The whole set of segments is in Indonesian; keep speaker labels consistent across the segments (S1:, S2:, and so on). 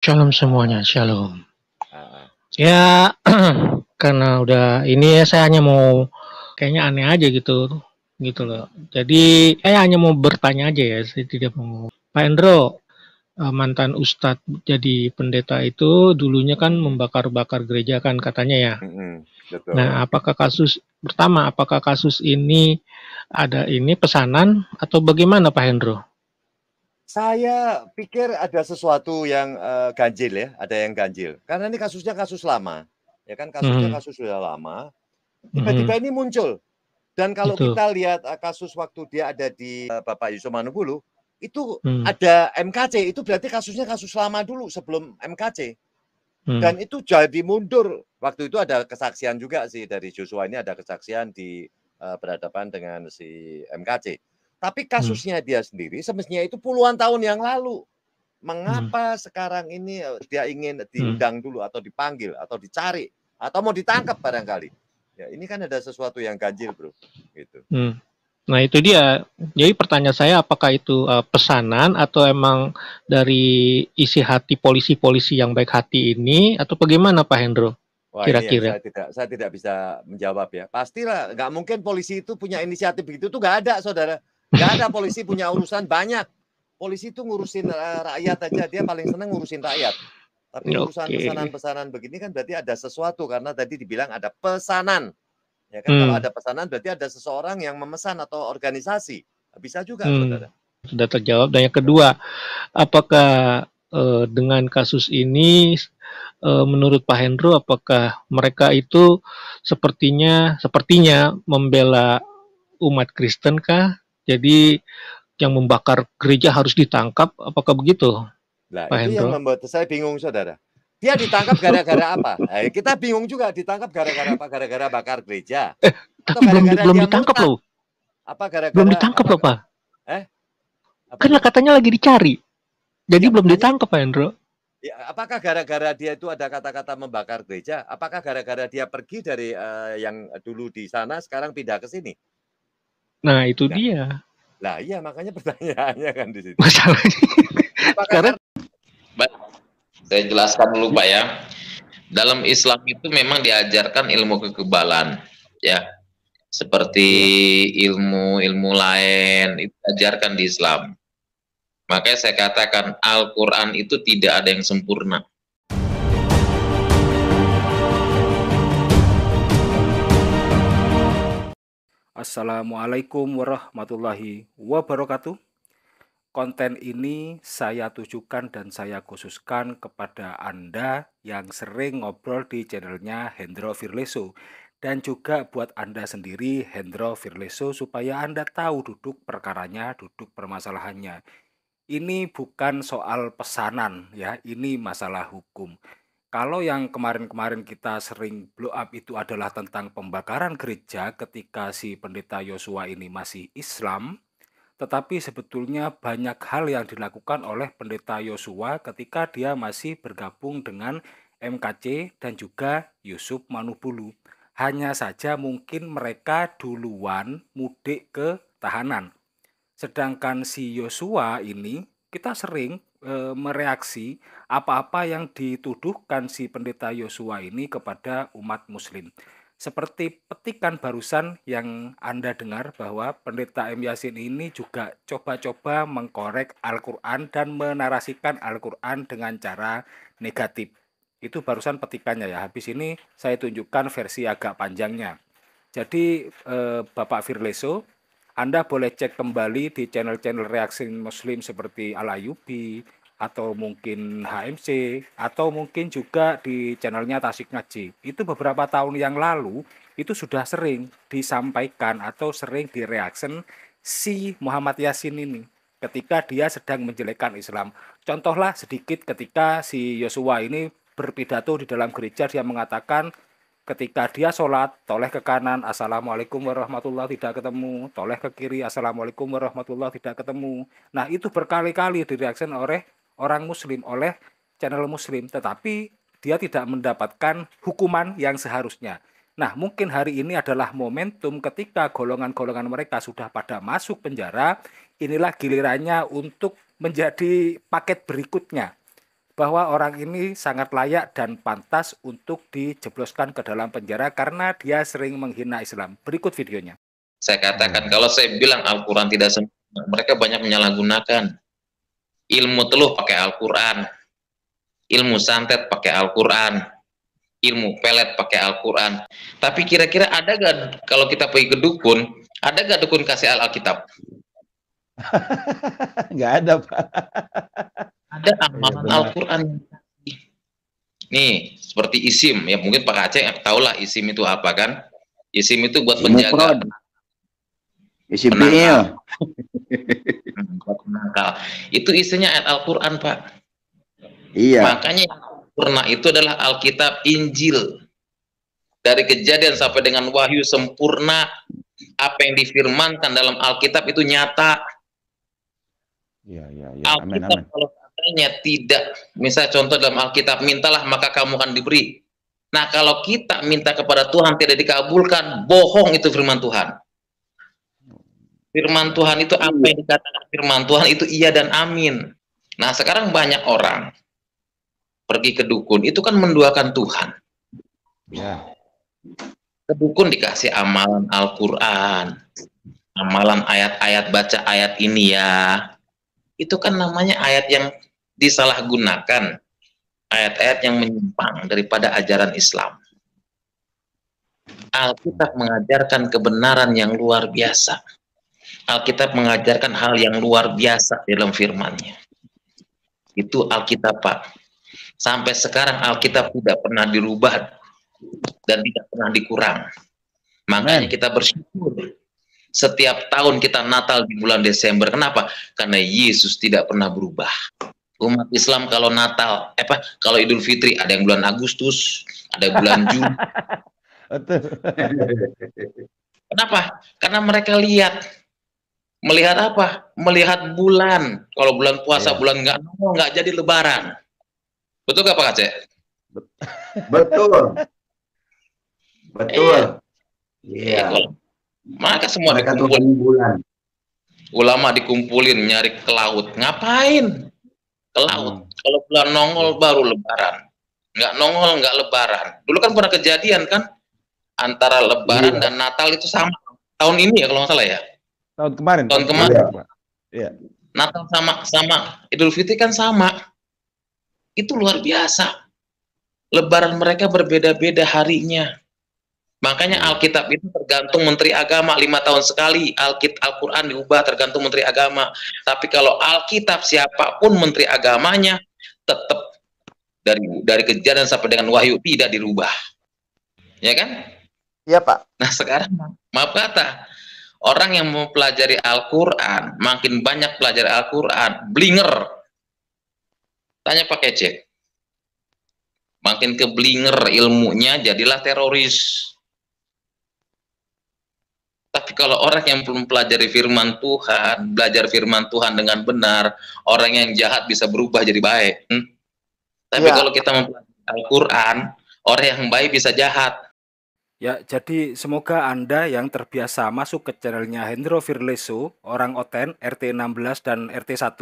S1: Shalom semuanya, shalom. Ah. Ya, karena udah ini ya saya hanya mau kayaknya aneh aja gitu, gitu loh. Jadi saya hanya mau bertanya aja ya, saya tidak mau. Pak Endro, eh, mantan Ustadz jadi pendeta itu dulunya kan membakar-bakar gereja kan katanya ya. Mm-hmm, betul. Nah, apakah kasus pertama, apakah kasus ini ada ini pesanan atau bagaimana Pak Hendro?
S2: saya pikir ada sesuatu yang uh, ganjil ya, ada yang ganjil. Karena ini kasusnya kasus lama, ya kan kasusnya hmm. kasus sudah lama. Tiba-tiba hmm. ini muncul. Dan kalau Betul. kita lihat uh, kasus waktu dia ada di uh, Bapak Yusuf Manubulu, itu hmm. ada MKC, itu berarti kasusnya kasus lama dulu sebelum MKC. Hmm. Dan itu jadi mundur. Waktu itu ada kesaksian juga sih dari Joshua ini ada kesaksian di uh, berhadapan dengan si MKC. Tapi hmm. kasusnya hmm. dia sendiri semestinya itu puluhan tahun yang lalu. Hmm. Mengapa hmm. sekarang ini eh, dia ingin hmm. diundang hmm. dulu atau dipanggil atau dicari atau mau ditangkap barangkali? Ya, ini kan ada sesuatu yang ganjil, Bro. Gitu.
S1: Hmm. Nah, itu dia. Jadi pertanyaan saya apakah itu uh, pesanan atau emang dari isi hati polisi-polisi yang baik hati ini atau bagaimana Pak Hendro? Ya, Kira-kira. Saya
S2: tidak saya tidak bisa menjawab ya. Pastilah nggak mungkin polisi itu punya inisiatif begitu tuh nggak ada, Saudara. Gak ada polisi punya urusan banyak. Polisi itu ngurusin eh, rakyat aja, dia paling seneng ngurusin rakyat. Tapi urusan pesanan-pesanan begini kan berarti ada sesuatu karena tadi dibilang ada pesanan. Ya kan hmm. kalau ada pesanan berarti ada seseorang yang memesan atau organisasi. Bisa juga, hmm.
S1: Sudah terjawab. Dan yang kedua, apakah eh, dengan kasus ini eh, menurut Pak Hendro apakah mereka itu sepertinya sepertinya membela umat Kristen kah jadi yang membakar gereja harus ditangkap, apakah begitu? Nah, Pak itu Hendro? yang
S2: membuat saya bingung, saudara. Dia ditangkap gara-gara apa? Nah, kita bingung juga ditangkap gara-gara apa? Gara-gara bakar gereja?
S1: Eh, tapi belum gara -gara belum ditangkap loh. Apa gara-gara? Belum ditangkap loh pak. Eh? Apa? Karena katanya lagi dicari. Jadi ya, belum ditangkap Pak Hendro.
S2: Ya, apakah gara-gara dia itu ada kata-kata membakar gereja? Apakah gara-gara dia pergi dari uh, yang dulu di sana sekarang pindah ke sini?
S1: Nah, itu nah, dia.
S2: Lah iya makanya pertanyaannya kan di situ. Masalahnya sekarang Baik,
S3: saya jelaskan dulu Pak ya. Dalam Islam itu memang diajarkan ilmu kekebalan ya. Seperti ilmu-ilmu iya. lain itu diajarkan di Islam. Makanya saya katakan Al-Qur'an itu tidak ada yang sempurna.
S4: Assalamualaikum warahmatullahi wabarakatuh. Konten ini saya tujukan dan saya khususkan kepada Anda yang sering ngobrol di channelnya Hendro Firleso dan juga buat Anda sendiri Hendro Firleso supaya Anda tahu duduk perkaranya, duduk permasalahannya. Ini bukan soal pesanan ya, ini masalah hukum. Kalau yang kemarin-kemarin kita sering blow up itu adalah tentang pembakaran gereja ketika si pendeta Yosua ini masih Islam, tetapi sebetulnya banyak hal yang dilakukan oleh pendeta Yosua ketika dia masih bergabung dengan MKC dan juga Yusuf Manubulu. Hanya saja mungkin mereka duluan mudik ke tahanan. Sedangkan si Yosua ini kita sering e, mereaksi apa-apa yang dituduhkan si pendeta Yosua ini kepada umat muslim. Seperti petikan barusan yang Anda dengar bahwa pendeta M. Yasin ini juga coba-coba mengkorek Al-Quran dan menarasikan Al-Quran dengan cara negatif. Itu barusan petikannya ya. Habis ini saya tunjukkan versi agak panjangnya. Jadi e, Bapak Firleso anda boleh cek kembali di channel-channel reaksi muslim seperti Alayubi atau mungkin HMC, atau mungkin juga di channelnya Tasik Ngaji. Itu beberapa tahun yang lalu, itu sudah sering disampaikan atau sering direaksi si Muhammad Yasin ini ketika dia sedang menjelekkan Islam. Contohlah sedikit ketika si Yosua ini berpidato di dalam gereja, dia mengatakan ketika dia sholat toleh ke kanan assalamualaikum warahmatullah tidak ketemu toleh ke kiri assalamualaikum warahmatullah tidak ketemu nah itu berkali-kali direaction oleh orang muslim oleh channel muslim tetapi dia tidak mendapatkan hukuman yang seharusnya nah mungkin hari ini adalah momentum ketika golongan-golongan mereka sudah pada masuk penjara inilah gilirannya untuk menjadi paket berikutnya bahwa orang ini sangat layak dan pantas untuk dijebloskan ke dalam penjara karena dia sering menghina Islam. Berikut videonya.
S3: Saya katakan kalau saya bilang Al-Qur'an tidak sempurna, mereka banyak menyalahgunakan. Ilmu teluh pakai Al-Qur'an. Ilmu santet pakai Al-Qur'an. Ilmu pelet pakai Al-Qur'an. Tapi kira-kira ada gak kalau kita pergi ke dukun, ada gak dukun kasih Al-Alkitab? Gak ada, Pak ada iya, amalan ya, Al-Quran nih seperti isim ya mungkin Pak Aceh ya, tahulah isim itu apa kan isim itu buat penjaga isim penakal hmm, itu isinya ayat Al-Quran Pak
S2: iya makanya
S3: yang sempurna itu adalah Alkitab Injil dari kejadian sampai dengan wahyu sempurna apa yang difirmankan dalam Alkitab itu nyata ya, ya, ya.
S4: Alkitab amin.
S3: kalau artinya tidak, misal contoh dalam Alkitab, mintalah maka kamu akan diberi. Nah, kalau kita minta kepada Tuhan tidak dikabulkan, bohong itu firman Tuhan. Firman Tuhan itu apa yang dikatakan firman Tuhan itu iya dan amin. Nah, sekarang banyak orang pergi ke dukun, itu kan menduakan Tuhan. Ya. Dukun dikasih amalan Al-Quran, amalan ayat-ayat baca ayat ini ya. Itu kan namanya ayat yang disalahgunakan ayat-ayat yang menyimpang daripada ajaran Islam. Alkitab mengajarkan kebenaran yang luar biasa. Alkitab mengajarkan hal yang luar biasa dalam firmannya. Itu Alkitab, Pak. Sampai sekarang Alkitab tidak pernah dirubah dan tidak pernah dikurang. Makanya kita
S2: bersyukur
S3: setiap tahun kita Natal di bulan Desember. Kenapa? Karena Yesus tidak pernah berubah umat Islam kalau Natal eh, apa kalau Idul Fitri ada yang bulan Agustus ada yang bulan Juni kenapa karena mereka lihat melihat apa melihat bulan kalau bulan puasa ya. bulan nggak nggak jadi Lebaran betul gak Pak Aceh
S4: betul
S3: betul iya yeah. maka semua mereka dikumpulin bulan ulama dikumpulin nyari ke laut ngapain ke laut. Hmm. Kalau bulan nongol baru lebaran. Nggak nongol nggak lebaran. Dulu kan pernah kejadian kan antara iya. lebaran iya. dan Natal itu sama tahun ini ya kalau nggak salah ya.
S4: Tahun kemarin. Tahun kemarin. Iya. iya.
S3: Natal sama sama Idul Fitri kan sama. Itu luar biasa. Lebaran mereka berbeda-beda harinya. Makanya hmm. Alkitab itu tergantung menteri agama lima tahun sekali Alkitab Al-Qur'an diubah tergantung menteri agama. Tapi kalau Alkitab siapapun menteri agamanya tetap dari dari kejadian sampai dengan wahyu tidak dirubah. Ya kan? Iya, Pak. Nah, sekarang maaf kata orang yang mempelajari Al-Qur'an makin banyak pelajari Al-Qur'an, blinger. Tanya Pak cek. Makin keblinger ilmunya jadilah teroris tapi kalau orang yang belum pelajari firman Tuhan, belajar firman Tuhan dengan benar, orang yang jahat bisa berubah jadi baik. Hmm? Tapi ya. kalau kita mempelajari Al-Quran, orang yang baik bisa jahat.
S4: Ya, jadi semoga Anda yang terbiasa masuk ke channelnya Hendro Firleso, orang Oten, RT16 dan RT1,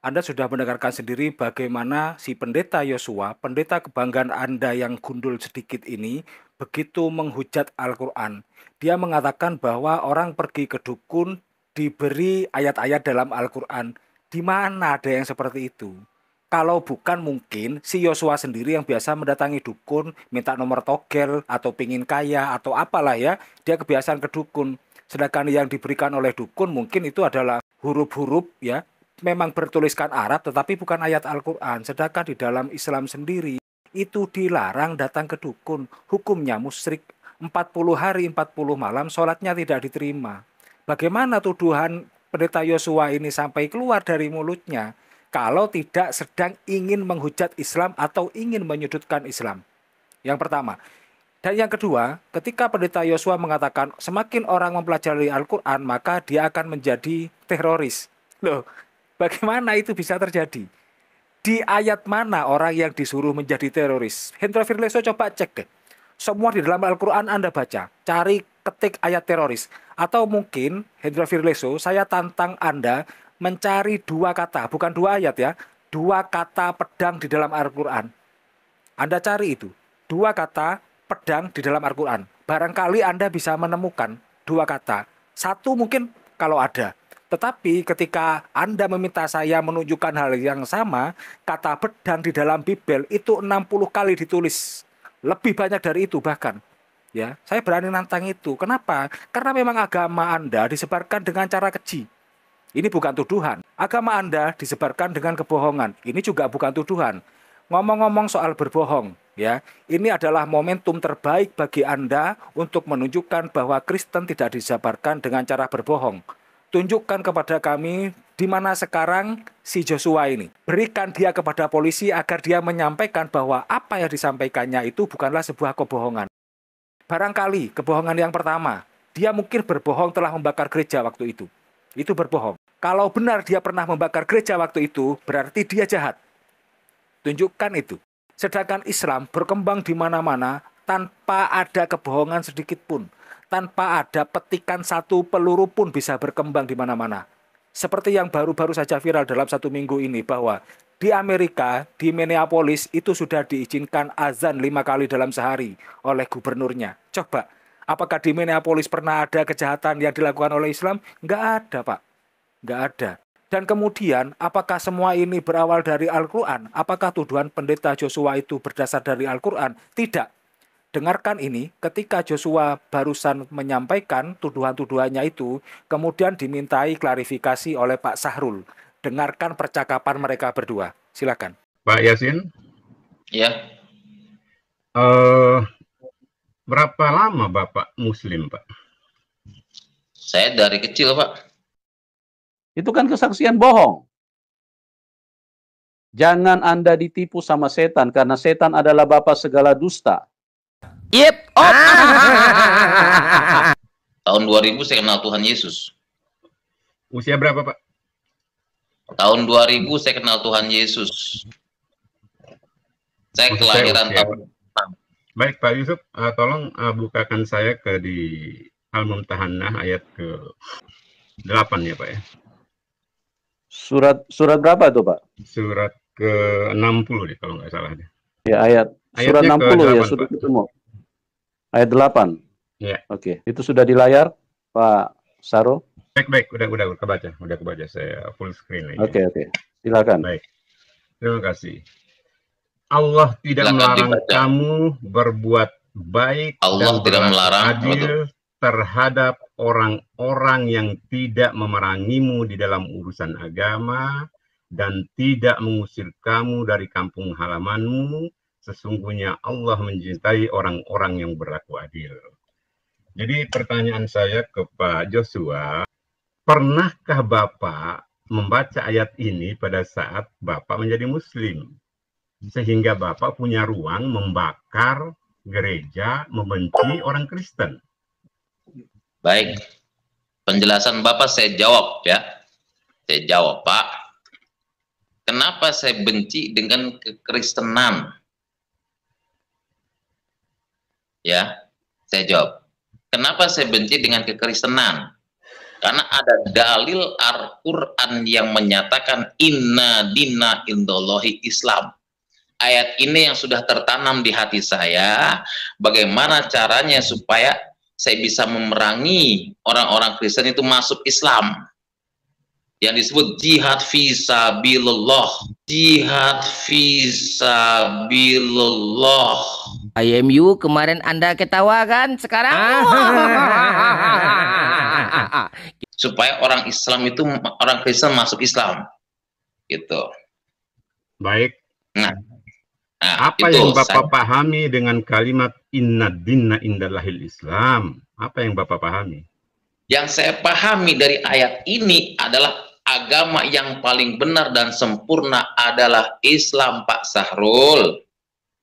S4: anda sudah mendengarkan sendiri bagaimana si pendeta Yosua, pendeta kebanggaan Anda yang gundul sedikit ini, begitu menghujat Al-Quran. Dia mengatakan bahwa orang pergi ke dukun diberi ayat-ayat dalam Al-Quran. Di mana ada yang seperti itu? Kalau bukan mungkin si Yosua sendiri yang biasa mendatangi dukun, minta nomor togel, atau pingin kaya, atau apalah ya, dia kebiasaan ke dukun. Sedangkan yang diberikan oleh dukun mungkin itu adalah huruf-huruf ya, memang bertuliskan Arab tetapi bukan ayat Al-Quran. Sedangkan di dalam Islam sendiri itu dilarang datang ke dukun. Hukumnya musyrik 40 hari 40 malam sholatnya tidak diterima. Bagaimana tuduhan pendeta Yosua ini sampai keluar dari mulutnya kalau tidak sedang ingin menghujat Islam atau ingin menyudutkan Islam? Yang pertama, dan yang kedua, ketika pendeta Yosua mengatakan semakin orang mempelajari Al-Quran maka dia akan menjadi teroris. Loh, Bagaimana itu bisa terjadi? Di ayat mana orang yang disuruh menjadi teroris? Hendra Firleso coba cek deh. Semua di dalam Al-Quran Anda baca. Cari ketik ayat teroris. Atau mungkin Hendra Firleso saya tantang Anda mencari dua kata. Bukan dua ayat ya. Dua kata pedang di dalam Al-Quran. Anda cari itu. Dua kata pedang di dalam Al-Quran. Barangkali Anda bisa menemukan dua kata. Satu mungkin kalau ada tetapi ketika Anda meminta saya menunjukkan hal yang sama, kata pedang di dalam Bibel itu 60 kali ditulis. Lebih banyak dari itu bahkan. Ya, saya berani nantang itu. Kenapa? Karena memang agama Anda disebarkan dengan cara keji. Ini bukan tuduhan. Agama Anda disebarkan dengan kebohongan. Ini juga bukan tuduhan. Ngomong-ngomong soal berbohong, ya. Ini adalah momentum terbaik bagi Anda untuk menunjukkan bahwa Kristen tidak disebarkan dengan cara berbohong tunjukkan kepada kami di mana sekarang si Joshua ini. Berikan dia kepada polisi agar dia menyampaikan bahwa apa yang disampaikannya itu bukanlah sebuah kebohongan. Barangkali kebohongan yang pertama, dia mungkin berbohong telah membakar gereja waktu itu. Itu berbohong. Kalau benar dia pernah membakar gereja waktu itu, berarti dia jahat. Tunjukkan itu. Sedangkan Islam berkembang di mana-mana tanpa ada kebohongan sedikit pun tanpa ada petikan satu peluru pun bisa berkembang di mana-mana. Seperti yang baru-baru saja viral dalam satu minggu ini bahwa di Amerika, di Minneapolis itu sudah diizinkan azan lima kali dalam sehari oleh gubernurnya. Coba, apakah di Minneapolis pernah ada kejahatan yang dilakukan oleh Islam? Nggak ada, Pak. Nggak ada. Dan kemudian, apakah semua ini berawal dari Al-Quran? Apakah tuduhan pendeta Joshua itu berdasar dari Al-Quran? Tidak Dengarkan ini, ketika Joshua barusan menyampaikan tuduhan-tuduhannya itu, kemudian dimintai klarifikasi oleh Pak Sahrul. Dengarkan percakapan mereka berdua. Silakan.
S5: Pak Yasin. Ya. Uh, berapa lama Bapak Muslim, Pak?
S3: Saya dari kecil, Pak. Itu kan kesaksian bohong.
S5: Jangan Anda ditipu sama setan, karena
S3: setan adalah bapak segala dusta. Yep. Oh. Tahun 2000 saya kenal Tuhan Yesus.
S5: Usia berapa, Pak?
S3: Tahun 2000 saya kenal Tuhan Yesus. Saya usia, kelahiran usia. tahun
S5: Baik Pak Yusuf, uh, tolong uh, bukakan saya ke di Al-Mumtahanah ayat ke 8 ya Pak ya.
S2: Surat surat berapa tuh Pak?
S5: Surat ke 60 ya, kalau nggak salah. Ya ayat
S2: Ayatnya ya, surat 60 8, ya sudah ketemu. Ayat
S5: 8. Iya. Oke, okay. itu sudah di layar Pak Saro? Baik, baik, udah udah udah kebaca, udah kebaca saya full screen lagi. Oke, okay, oke. Okay. Silakan. Baik. Terima kasih. Allah tidak Silakan melarang dibaca. kamu berbuat baik Allah dan tidak melarang adil terhadap orang-orang yang tidak memerangimu di dalam urusan agama dan tidak mengusir kamu dari kampung halamanmu sesungguhnya Allah mencintai orang-orang yang berlaku adil. Jadi pertanyaan saya ke Pak Joshua, pernahkah Bapak membaca ayat ini pada saat Bapak menjadi Muslim? Sehingga Bapak punya ruang membakar gereja membenci orang Kristen.
S3: Baik, penjelasan Bapak saya jawab ya. Saya jawab, Pak. Kenapa saya benci dengan kekristenan? Ya, saya jawab. Kenapa saya benci dengan kekristenan? Karena ada dalil Al-Quran yang menyatakan inna dina indolohi Islam. Ayat ini yang sudah tertanam di hati saya, bagaimana caranya supaya saya bisa memerangi orang-orang Kristen itu masuk Islam. Yang disebut jihad fisabilillah. Jihad fisabilillah IMU kemarin Anda ketawa kan sekarang supaya orang Islam itu orang Kristen masuk Islam gitu
S5: baik nah, nah apa itu yang Bapak saya... pahami dengan kalimat inna dinna indalahil Islam apa yang Bapak pahami
S3: yang saya pahami dari ayat ini adalah agama yang paling benar dan sempurna adalah Islam Pak Sahrul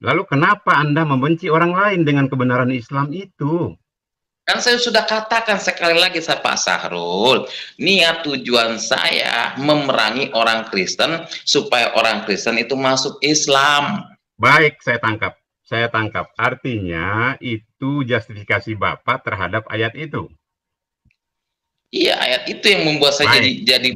S5: Lalu kenapa Anda membenci orang lain dengan kebenaran Islam itu?
S3: Kan saya sudah katakan sekali lagi saya Pak Sahrul, niat tujuan saya memerangi orang Kristen supaya orang Kristen itu masuk Islam. Baik,
S5: saya tangkap. Saya tangkap. Artinya itu justifikasi Bapak terhadap ayat itu.
S3: Iya, ayat itu yang membuat saya baik. jadi jadi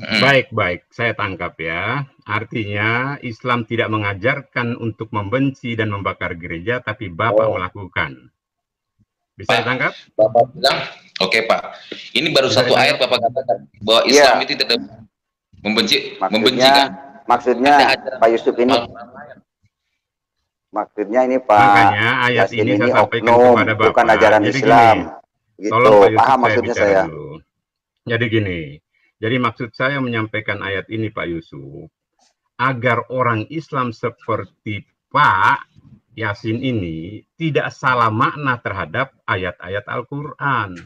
S5: hmm. Baik, baik. Saya tangkap ya. Artinya Islam tidak mengajarkan untuk membenci dan membakar gereja, tapi Bapak oh. melakukan. Bisa Pak, tangkap?
S3: Bapak bilang, oke Pak. Ini baru Bisa satu ayat Bapak katakan bahwa iya. Islam ya. itu tidak membenci maksudnya, membenci kan? Maksudnya Pak Yusuf ini
S2: Maksudnya ini Pak Makanya ayat ini, ini saya sampaikan oknum, kepada Bapak. Bukan ajaran Islam. Gini,
S5: Gitu, Tolong Pak Yusuf saya bicara saya. Dulu. Jadi gini, jadi maksud saya menyampaikan ayat ini Pak Yusuf, agar orang Islam seperti Pak Yasin ini tidak salah makna terhadap ayat-ayat Al-Quran.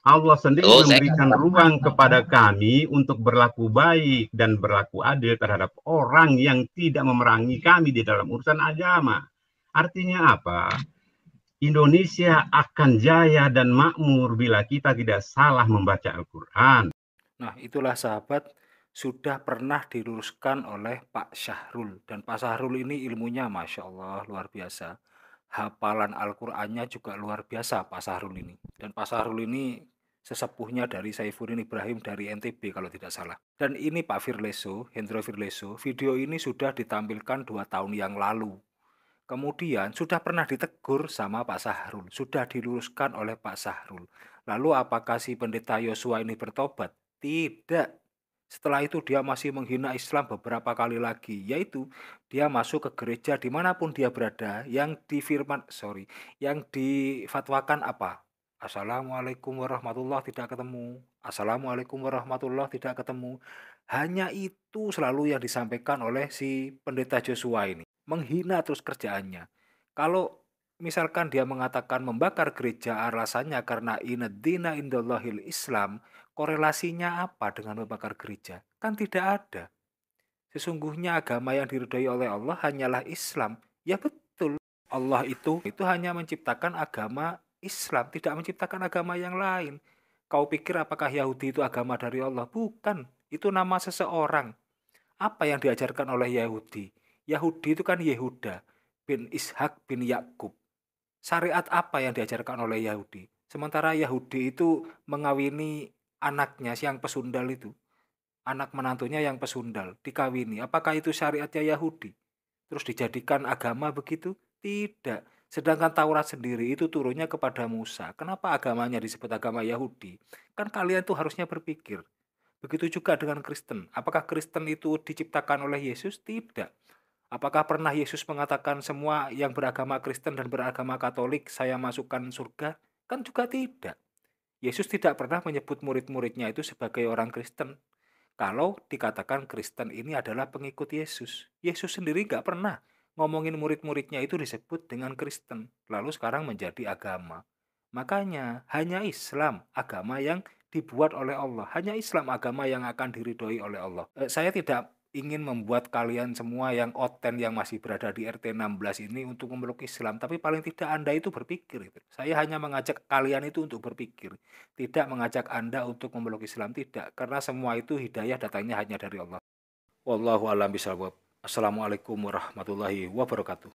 S5: Allah sendiri oh, memberikan ruang kepada kami untuk berlaku baik dan berlaku adil terhadap orang yang tidak memerangi kami di dalam urusan agama. Artinya apa? Indonesia akan jaya dan makmur bila kita tidak salah membaca Al-Quran.
S4: Nah, itulah sahabat sudah pernah diluruskan oleh Pak Syahrul. Dan Pak Syahrul ini ilmunya Masya Allah luar biasa. Hafalan Al-Qur'annya juga luar biasa Pak Syahrul ini. Dan Pak Syahrul ini sesepuhnya dari Saifuddin Ibrahim dari NTB kalau tidak salah. Dan ini Pak Firleso, Hendro Firleso, video ini sudah ditampilkan dua tahun yang lalu Kemudian sudah pernah ditegur sama Pak Sahrul, sudah diluruskan oleh Pak Sahrul. Lalu apakah si pendeta Yosua ini bertobat? Tidak. Setelah itu dia masih menghina Islam beberapa kali lagi, yaitu dia masuk ke gereja dimanapun dia berada yang difirman, sorry, yang difatwakan apa? Assalamualaikum warahmatullah tidak ketemu. Assalamualaikum warahmatullah tidak ketemu. Hanya itu selalu yang disampaikan oleh si pendeta Yosua ini menghina terus kerjaannya. Kalau misalkan dia mengatakan membakar gereja alasannya karena inedina indolohil Islam, korelasinya apa dengan membakar gereja? Kan tidak ada. Sesungguhnya agama yang diridhoi oleh Allah hanyalah Islam. Ya betul. Allah itu itu hanya menciptakan agama Islam, tidak menciptakan agama yang lain. Kau pikir apakah Yahudi itu agama dari Allah? Bukan. Itu nama seseorang. Apa yang diajarkan oleh Yahudi? Yahudi itu kan Yehuda bin Ishak bin Yakub. Syariat apa yang diajarkan oleh Yahudi? Sementara Yahudi itu mengawini anaknya yang pesundal itu. Anak menantunya yang pesundal dikawini. Apakah itu syariatnya Yahudi? Terus dijadikan agama begitu? Tidak. Sedangkan Taurat sendiri itu turunnya kepada Musa. Kenapa agamanya disebut agama Yahudi? Kan kalian tuh harusnya berpikir. Begitu juga dengan Kristen. Apakah Kristen itu diciptakan oleh Yesus? Tidak. Apakah pernah Yesus mengatakan semua yang beragama Kristen dan beragama Katolik saya masukkan surga? Kan juga tidak. Yesus tidak pernah menyebut murid-muridnya itu sebagai orang Kristen. Kalau dikatakan Kristen ini adalah pengikut Yesus, Yesus sendiri nggak pernah ngomongin murid-muridnya itu disebut dengan Kristen, lalu sekarang menjadi agama. Makanya hanya Islam agama yang dibuat oleh Allah, hanya Islam agama yang akan diridhoi oleh Allah. Eh, saya tidak ingin membuat kalian semua yang oten yang masih berada di RT 16 ini untuk memeluk Islam tapi paling tidak Anda itu berpikir saya hanya mengajak kalian itu untuk berpikir tidak mengajak Anda untuk memeluk Islam tidak karena semua itu hidayah datangnya hanya dari Allah wallahu alam bisawab assalamualaikum warahmatullahi wabarakatuh